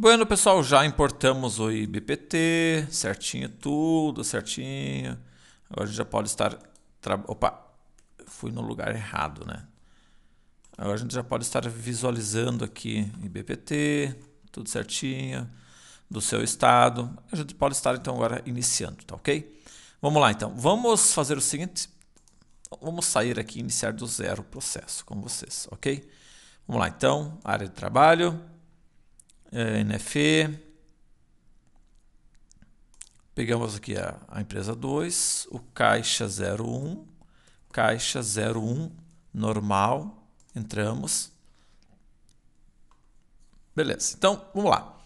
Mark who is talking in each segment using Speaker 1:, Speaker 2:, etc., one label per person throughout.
Speaker 1: Bueno, pessoal, já importamos o IBPT, certinho tudo, certinho. Agora a gente já pode estar... Tra... Opa, fui no lugar errado, né? Agora a gente já pode estar visualizando aqui IBPT, tudo certinho, do seu estado. A gente pode estar, então, agora iniciando, tá ok? Vamos lá, então. Vamos fazer o seguinte. Vamos sair aqui e iniciar do zero o processo com vocês, ok? Vamos lá, então. Área de trabalho é, NFE. Pegamos aqui a, a empresa 2, o caixa 01, caixa 01 normal, entramos. Beleza, então vamos lá.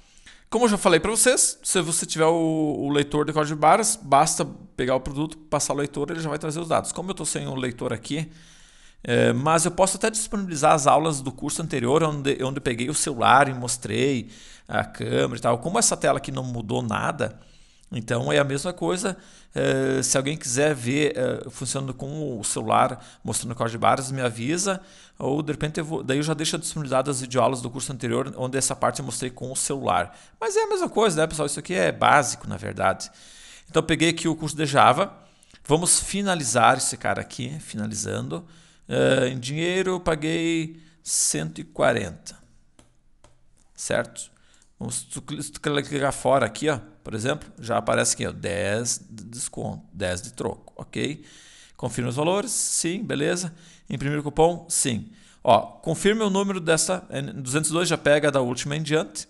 Speaker 1: Como eu já falei para vocês, se você tiver o, o, leitor de código de barras, basta pegar o produto, passar o leitor, ele já vai trazer os dados. Como eu estou sem o leitor aqui, é, mas eu posso até disponibilizar as aulas do curso anterior, onde, onde eu peguei o celular e mostrei a câmera e tal. Como essa tela aqui não mudou nada, então é a mesma coisa. É, se alguém quiser ver é, funcionando com o celular, mostrando código de barras, me avisa. Ou de repente eu vou, daí eu já deixo disponibilizado as videoaulas do curso anterior, onde essa parte eu mostrei com o celular. Mas é a mesma coisa, né, pessoal? Isso aqui é básico, na verdade. Então eu peguei aqui o curso de Java. Vamos finalizar esse cara aqui, finalizando. Uh, em dinheiro eu paguei 140. Certo? Vamos se tu clicar fora aqui, ó, por exemplo, já aparece aqui, ó, 10 de desconto, 10 de troco, ok? Confirma os valores, sim, beleza. Imprimir o cupom, sim. Ó, confirme o número dessa, 202 é, já pega da última em diante,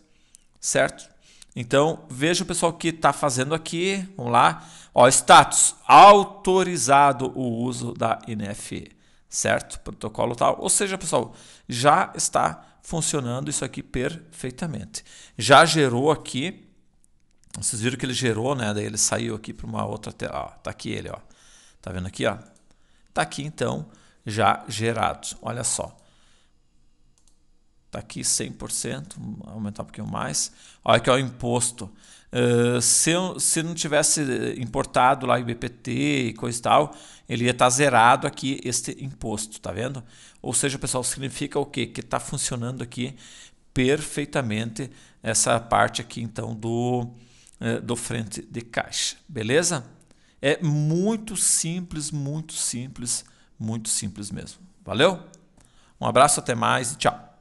Speaker 1: certo? Então, veja o pessoal que está fazendo aqui, vamos lá. Ó, status, autorizado o uso da NFE certo? Protocolo tal. Ou seja, pessoal, já está funcionando isso aqui perfeitamente. Já gerou aqui, vocês viram que ele gerou, né? Daí ele saiu aqui para uma outra tela. Ó, tá aqui ele, ó. Tá vendo aqui, ó? Tá aqui então já gerado. Olha só. Está aqui 100%, aumentar um pouquinho mais. Olha aqui ó, o imposto. Uh, se, eu, se não tivesse importado lá IBPT e coisa e tal, ele ia estar tá zerado aqui este imposto, tá vendo? Ou seja, pessoal, significa o quê? Que está funcionando aqui perfeitamente essa parte aqui então do, uh, do frente de caixa, beleza? É muito simples, muito simples, muito simples mesmo. Valeu? Um abraço, até mais e tchau!